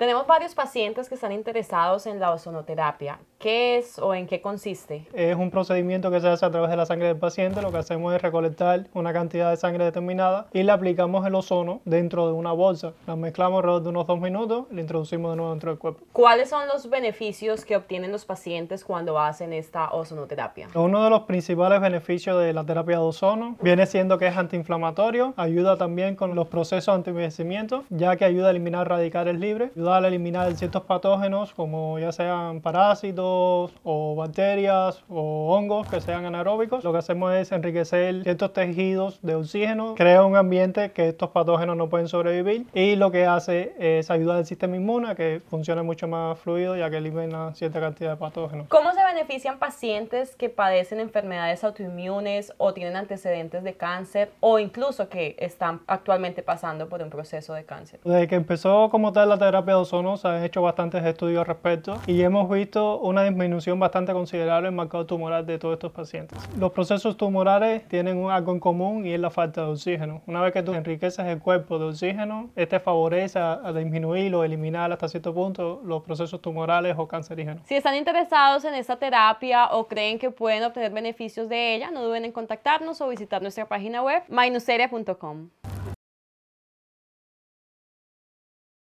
Tenemos varios pacientes que están interesados en la ozonoterapia. ¿Qué es o en qué consiste? Es un procedimiento que se hace a través de la sangre del paciente. Lo que hacemos es recolectar una cantidad de sangre determinada y le aplicamos el ozono dentro de una bolsa. La mezclamos alrededor de unos dos minutos y la introducimos de nuevo dentro del cuerpo. ¿Cuáles son los beneficios que obtienen los pacientes cuando hacen esta ozonoterapia? Uno de los principales beneficios de la terapia de ozono viene siendo que es antiinflamatorio, ayuda también con los procesos de ya que ayuda a eliminar radicales libres, ayuda a eliminar ciertos patógenos como ya sean parásitos, o bacterias o hongos que sean anaeróbicos. Lo que hacemos es enriquecer ciertos tejidos de oxígeno, crea un ambiente que estos patógenos no pueden sobrevivir y lo que hace es ayudar al sistema inmune a que funcione mucho más fluido ya que elimina cierta cantidad de patógenos. se benefician pacientes que padecen enfermedades autoinmunes o tienen antecedentes de cáncer o incluso que están actualmente pasando por un proceso de cáncer. Desde que empezó como tal la terapia de ozono se han hecho bastantes estudios al respecto y hemos visto una disminución bastante considerable en mercado tumoral de todos estos pacientes. Los procesos tumorales tienen algo en común y es la falta de oxígeno. Una vez que tú enriqueces el cuerpo de oxígeno, este favorece a disminuir o eliminar hasta cierto punto los procesos tumorales o cancerígenos. Si están interesados en esta terapia o creen que pueden obtener beneficios de ella, no duden en contactarnos o visitar nuestra página web minuseria.com